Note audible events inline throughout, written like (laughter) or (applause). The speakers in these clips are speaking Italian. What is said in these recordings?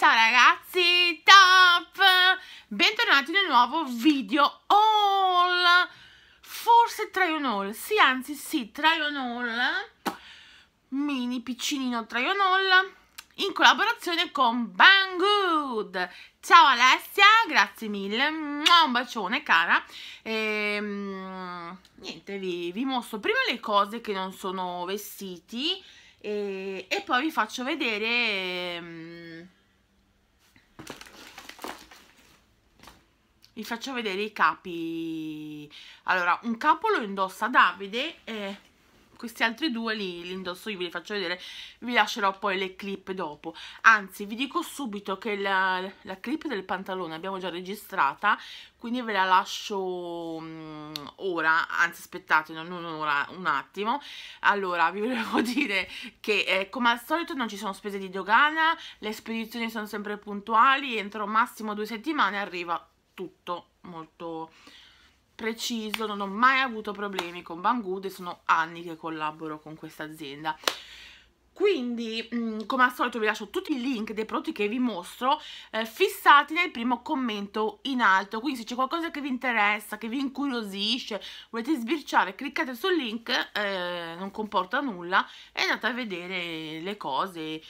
Ciao ragazzi, top! Bentornati nel nuovo video haul, forse try on haul, sì anzi sì, try on haul, mini piccinino try on haul, in collaborazione con Banggood. Ciao Alessia, grazie mille, un bacione cara. E, ehm, niente, vi, vi mostro prima le cose che non sono vestiti e, e poi vi faccio vedere ehm, vi faccio vedere i capi allora un capo lo indossa Davide e questi altri due li, li indosso io, vi li faccio vedere, vi lascerò poi le clip dopo. Anzi, vi dico subito che la, la clip del pantalone abbiamo già registrata, quindi ve la lascio um, ora, anzi aspettate, non un'ora, un attimo. Allora, vi volevo (laughs) dire che eh, come al solito non ci sono spese di dogana, le spedizioni sono sempre puntuali, entro massimo due settimane arriva tutto molto preciso, non ho mai avuto problemi con Banggood e sono anni che collaboro con questa azienda. Quindi, mm, come al solito, vi lascio tutti i link dei prodotti che vi mostro eh, fissati nel primo commento in alto. Quindi, se c'è qualcosa che vi interessa, che vi incuriosisce, volete sbirciare, cliccate sul link, eh, non comporta nulla, e andate a vedere le cose,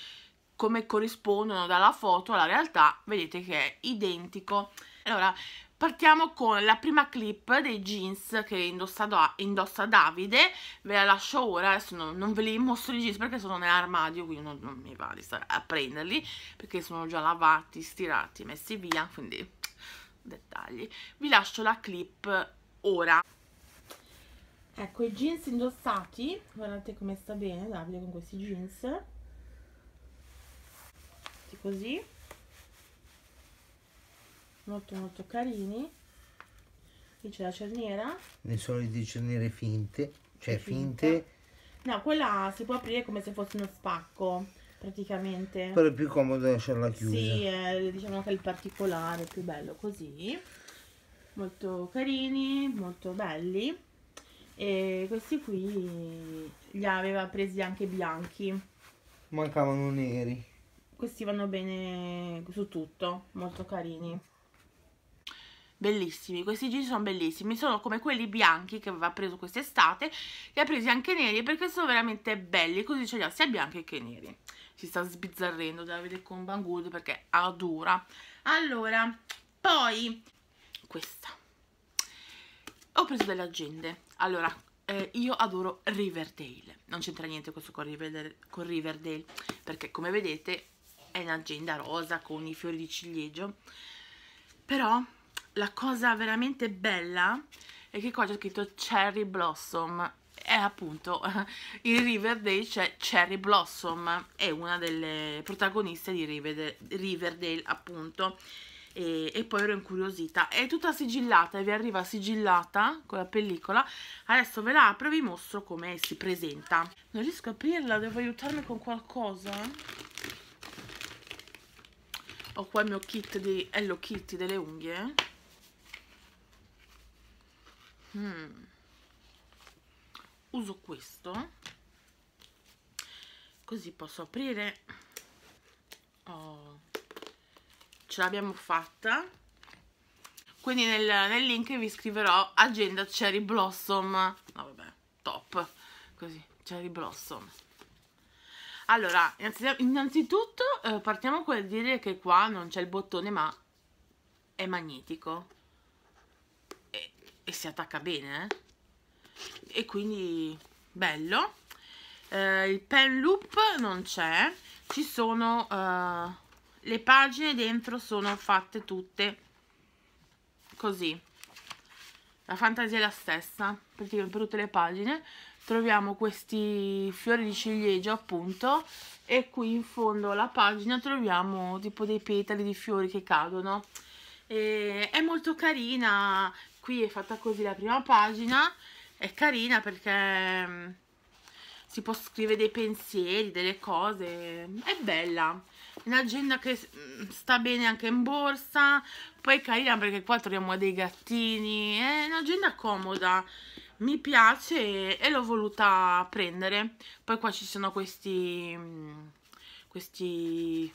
come corrispondono dalla foto alla realtà. Vedete che è identico. Allora, partiamo con la prima clip dei jeans che indossa, indossa Davide, ve la lascio ora, adesso non, non, ve li mostro i jeans perché sono nell'armadio, quindi non, non, mi va di stare a prenderli, perché sono già lavati, stirati, messi via, quindi dettagli. Vi lascio la clip ora. Ecco i jeans indossati, guardate come sta bene Davide con questi jeans, così molto molto carini qui c'è la cerniera le solite cerniere finte cioè finte. finte no quella si può aprire come se fosse uno spacco praticamente però è più comodo lasciarla chiusa sì eh, diciamo che è il particolare più bello così molto carini molto belli e questi qui li aveva presi anche bianchi mancavano neri questi vanno bene su tutto molto carini bellissimi, questi jeans sono bellissimi, sono come quelli bianchi che aveva preso quest'estate, li ha presi anche neri perché sono veramente belli, così ce li ha sia bianchi che neri. Si sta sbizzarrendo da vedere con Banggood perché adora. Allora, poi questa. Ho preso delle agende. Allora, eh, io adoro Riverdale. Non c'entra niente questo con Riverdale, con Riverdale perché come vedete è un'agenda rosa con i fiori di ciliegio. Però la cosa veramente bella è che qua c'è scritto Cherry Blossom e appunto (laughs) in Riverdale c'è Cherry Blossom è una delle protagoniste di Riverdale, Riverdale appunto e, e, poi ero incuriosita è tutta sigillata e vi arriva sigillata con la pellicola adesso ve la apro e vi mostro come si presenta non riesco a aprirla, devo aiutarmi con qualcosa ho qua il mio kit di Hello Kitty delle unghie mm. uso questo così posso aprire oh. ce l'abbiamo fatta quindi nel, nel, link vi scriverò agenda cherry blossom no vabbè top così cherry blossom allora innanzitutto eh, partiamo col dire che qua non c'è il bottone ma è magnetico e si attacca bene eh? e quindi bello eh, il pen loop non c'è ci sono eh, le pagine dentro sono fatte tutte così la fantasia è la stessa praticamente per tutte le pagine troviamo questi fiori di ciliegio appunto e qui in fondo alla pagina troviamo tipo dei petali di fiori che cadono e è molto carina qui è fatta così la prima pagina, è carina perché mm, si può scrivere dei pensieri, delle cose, è bella. Un'agenda che mm, sta bene anche in borsa, poi è carina perché qua troviamo dei gattini, è un'agenda comoda, mi piace e l'ho voluta prendere. Poi qua ci sono questi, mm, questi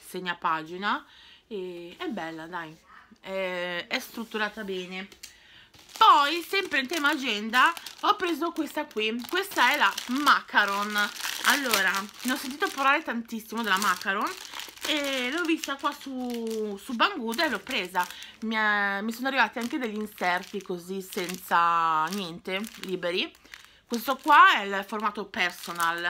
segnapagina e è bella dai eh, è strutturata bene poi sempre in tema agenda ho preso questa qui questa è la macaron allora ne ho sentito parlare tantissimo della macaron e l'ho vista qua su, su Banguda e l'ho presa mi, è, eh, mi, sono arrivati anche degli inserti così senza niente liberi questo qua è il formato personal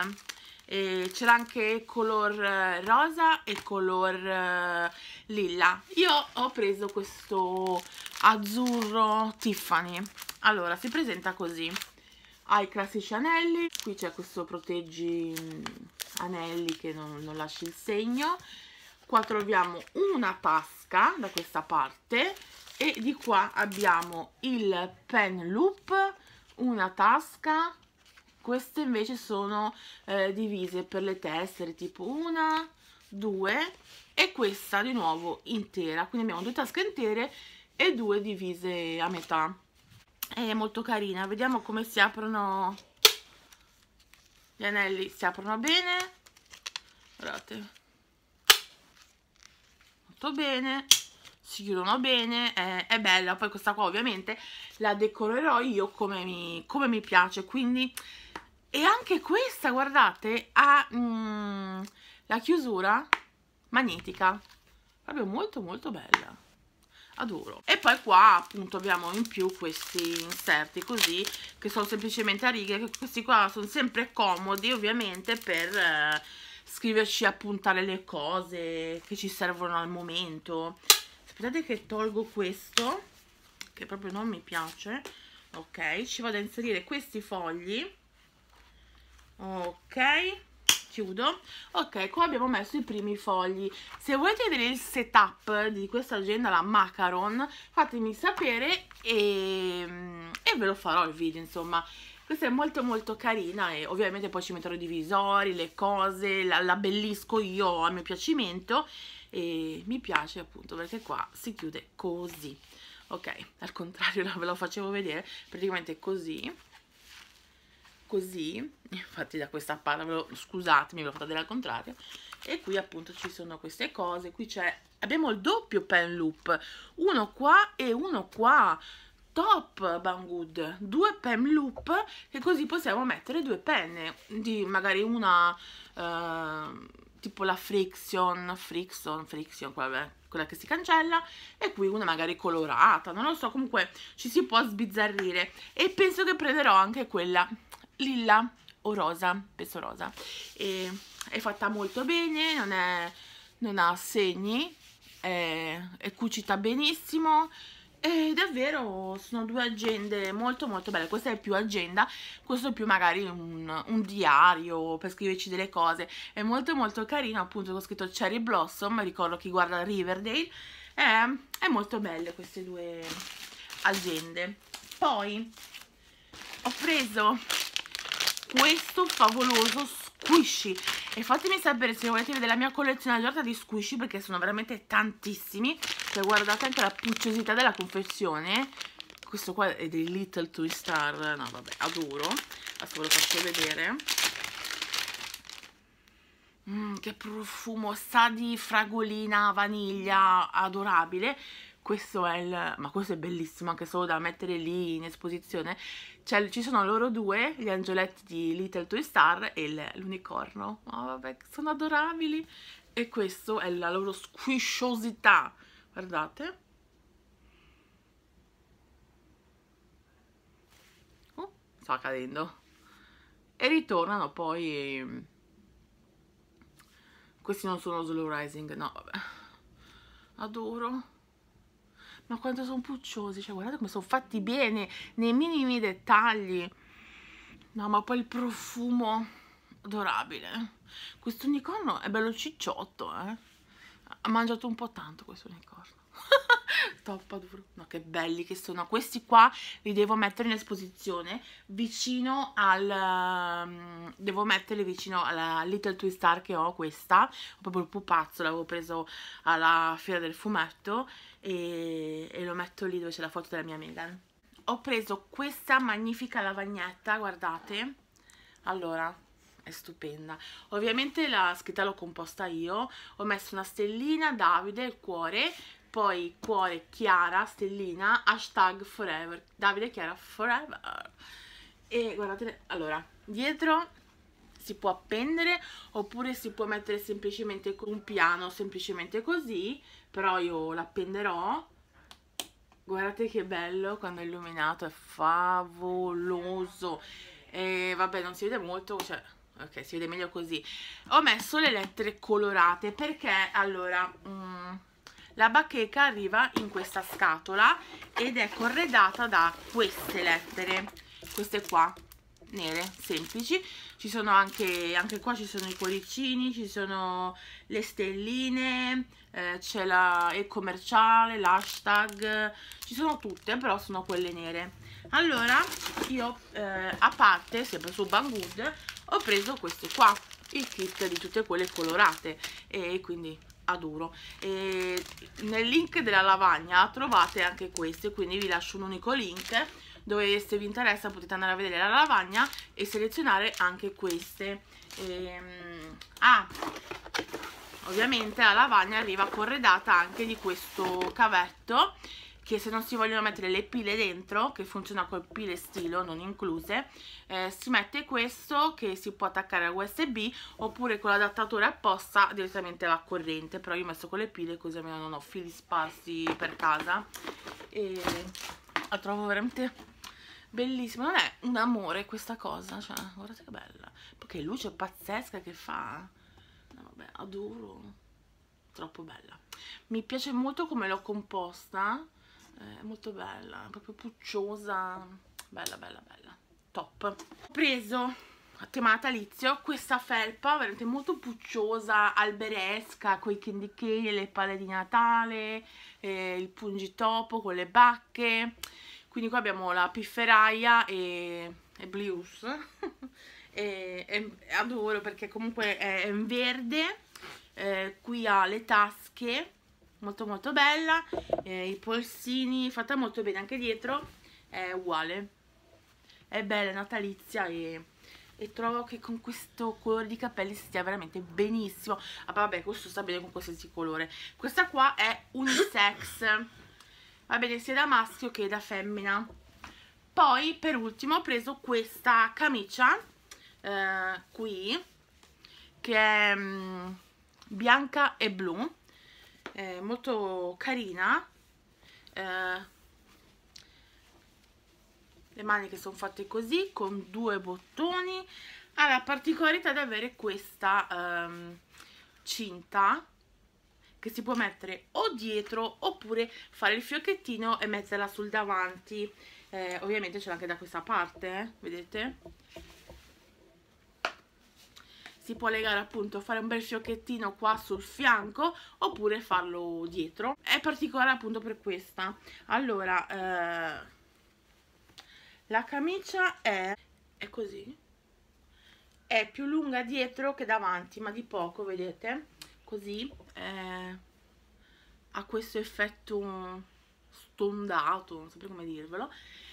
c'era anche color eh, rosa e color eh, lilla io ho preso questo azzurro Tiffany allora si presenta così ha i classici anelli qui c'è questo proteggi mm, anelli che non, non lasci il segno qua troviamo una tasca da questa parte e di qua abbiamo il pen loop una tasca queste invece sono eh, divise per le tessere tipo una, due e questa di nuovo intera quindi abbiamo due tasche intere e due divise a metà è molto carina vediamo come si aprono gli anelli si aprono bene guardate molto bene si chiudono bene, è, è, bella, poi questa qua ovviamente la decorerò io come mi, come mi piace, quindi e anche questa, guardate, ha mm, la chiusura magnetica, proprio molto molto bella, adoro. E poi qua appunto abbiamo in più questi inserti così, che sono semplicemente a righe, questi qua sono sempre comodi ovviamente per... Eh, scriverci appuntare le cose che ci servono al momento aspettate che tolgo questo che proprio non mi piace ok ci vado a inserire questi fogli ok chiudo ok qua abbiamo messo i primi fogli se volete vedere il setup di questa agenda la macaron fatemi sapere e, e ve lo farò il video insomma questa è molto molto carina e ovviamente poi ci metterò i divisori, le cose, la, la bellisco io a mio piacimento e mi piace appunto perché qua si chiude così ok, al contrario (laughs) ve lo facevo vedere praticamente così così, infatti da questa parte, scusatemi, ve l'ho fatta vedere al contrario, e qui appunto ci sono queste cose, qui c'è, abbiamo il doppio pen loop, uno qua e uno qua, top Banggood, due pen loop che così possiamo mettere due penne, di magari una eh, tipo la friction, friction, friction, vabbè, quella che si cancella e qui una magari colorata, non lo so, comunque ci si può sbizzarrire e penso che prenderò anche quella lilla o rosa, penso rosa, e è fatta molto bene, non, è, non ha segni, è, è cucita benissimo, e davvero sono due agende molto molto belle, questa è più agenda, questo è più magari un, un diario per scriverci delle cose, è molto molto carino appunto ho scritto Cherry Blossom, ricordo chi guarda Riverdale, è, è molto belle queste due agende. Poi ho preso questo favoloso squishy e fatemi sapere se volete vedere la mia collezione aggiornata di squishy perché sono veramente tantissimi cioè guardate anche la pucciosità della confezione questo qua è dei Little Toy no vabbè adoro adesso ve lo faccio vedere mm, che profumo sa di fragolina vaniglia adorabile questo è il, ma questo è bellissimo anche solo da mettere lì in esposizione, cioè, ci sono loro due, gli angioletti di Little Toy Star e l'unicorno, oh, vabbè, sono adorabili e questo è la loro squisciosità, guardate. Oh, sta cadendo. E ritornano poi... Mm, questi non sono slow rising, no, vabbè. Adoro ma quanto sono pucciosi, cioè guardate come sono fatti bene, nei minimi dettagli. No, ma poi il profumo adorabile. Questo unicorno è bello cicciotto, eh. Ha mangiato un po' tanto questo unicorno. (laughs) Toppa duro. No, che belli che sono. Questi qua li devo mettere in esposizione vicino al... Um, devo metterli vicino alla Little Twin Star che ho questa. Ho proprio il pupazzo, l'avevo preso alla fiera del fumetto e, e lo metto lì dove c'è la foto della mia Megan ho preso questa magnifica lavagnetta, guardate, allora, è stupenda. Ovviamente la scritta l'ho composta io, ho messo una stellina, Davide, il cuore, poi cuore, Chiara, stellina, hashtag forever, Davide, Chiara, forever. E guardate, allora, dietro si può appendere oppure si può mettere semplicemente con un piano, semplicemente così, però io l'appenderò guardate che bello quando è illuminato è favoloso e vabbè non si vede molto cioè ok si vede meglio così ho messo le lettere colorate perché allora mh, mm, la bacheca arriva in questa scatola ed è corredata da queste lettere queste qua nere, semplici. Ci sono anche, anche qua ci sono i cuoricini, ci sono le stelline, eh, c'è la, il commerciale, l'hashtag, ci sono tutte, però sono quelle nere. Allora, io eh, a parte, sempre su Banggood, ho preso queste qua, il kit di tutte quelle colorate, e quindi adoro e nel link della lavagna trovate anche queste quindi vi lascio un unico link dove se vi interessa potete andare a vedere la lavagna e selezionare anche queste ehm, ah ovviamente la lavagna arriva corredata anche di questo cavetto che se non si vogliono mettere le pile dentro, che funziona col pile stilo, non incluse, eh, si mette questo che si può attaccare a USB oppure con l'adattatore apposta direttamente alla corrente, però io ho messo con le pile così almeno non ho fili sparsi per casa e la trovo veramente bellissimo. Non è un amore questa cosa, cioè, guardate che bella. Poi che luce pazzesca che fa. No, vabbè, adoro. Troppo bella. Mi piace molto come l'ho composta. Eh, è molto bella, proprio pucciosa. Bella, bella, bella. Top. Ho preso a tema natalizio questa felpa veramente molto pucciosa, alberesca, con i candy cane, le palle di Natale, eh, il pungitopo con le bacche quindi qua abbiamo la pifferaia e, e blues (laughs) e, e, adoro perché comunque è in verde eh, qui ha le tasche molto molto bella eh, i polsini fatta molto bene anche dietro è uguale è bella è natalizia e e trovo che con questo colore di capelli stia veramente benissimo ah vabbè questo sta bene con qualsiasi colore questa qua è unisex va bene sia da maschio che da femmina poi per ultimo ho preso questa camicia eh, qui che è mh, mm, bianca e blu eh, molto carina eh, le maniche sono fatte così con due bottoni ha la particolarità di avere questa ehm, cinta che si può mettere o dietro oppure fare il fiocchettino e metterla sul davanti eh, ovviamente ce l'ha anche da questa parte eh? vedete si può legare appunto fare un bel fiocchettino qua sul fianco oppure farlo dietro è particolare appunto per questa allora eh, la camicia è, è così è più lunga dietro che davanti ma di poco vedete così eh, ha questo effetto stondato, non saprei come dirvelo,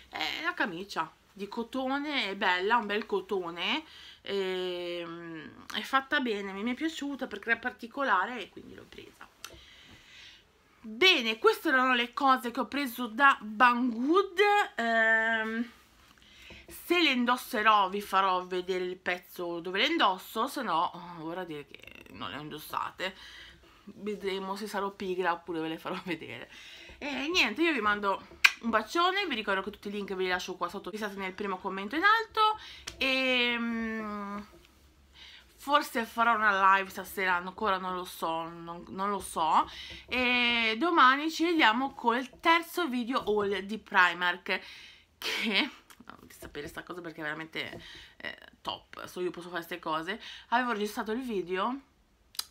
è la camicia di cotone, è bella, un bel cotone, è, ehm, è fatta bene, mi è piaciuta perché è particolare e quindi l'ho presa. Bene, queste erano le cose che ho preso da Banggood. Ehm, se le indosserò vi farò vedere il pezzo dove le indosso, se no vorrà dire che non le ho indossate vedremo se sarò pigra oppure ve le farò (laughs) vedere e niente io vi mando un bacione vi ricordo che tutti i link ve li lascio qua sotto fissati nel primo commento in alto e mm, forse farò una live stasera ancora non lo so non, non lo so e domani ci vediamo col terzo video haul di Primark che di sapere sta cosa perché è veramente eh, top so io posso fare queste cose avevo registrato il video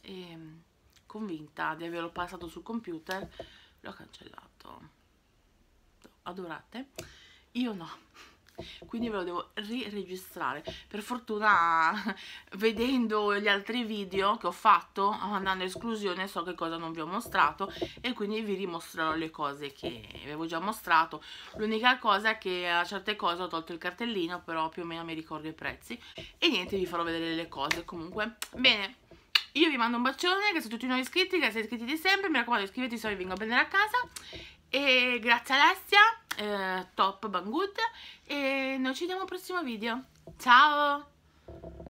e ehm, convinta di averlo passato sul computer l'ho cancellato adorate io no quindi ve lo devo riregistrare per fortuna (laughs) vedendo gli altri video che ho fatto andando in esclusione so che cosa non vi ho mostrato e quindi vi rimostrerò le cose che avevo già mostrato l'unica cosa è che a certe cose ho tolto il cartellino però più o meno mi ricordo i prezzi e niente vi farò vedere le cose comunque bene io vi mando un bacione, grazie a tutti i nuovi iscritti, grazie agli iscritti di sempre, mi raccomando iscrivetevi se vi vengo a prendere a casa. E grazie Alessia, eh, top, banggood, e noi ci vediamo al prossimo video. Ciao!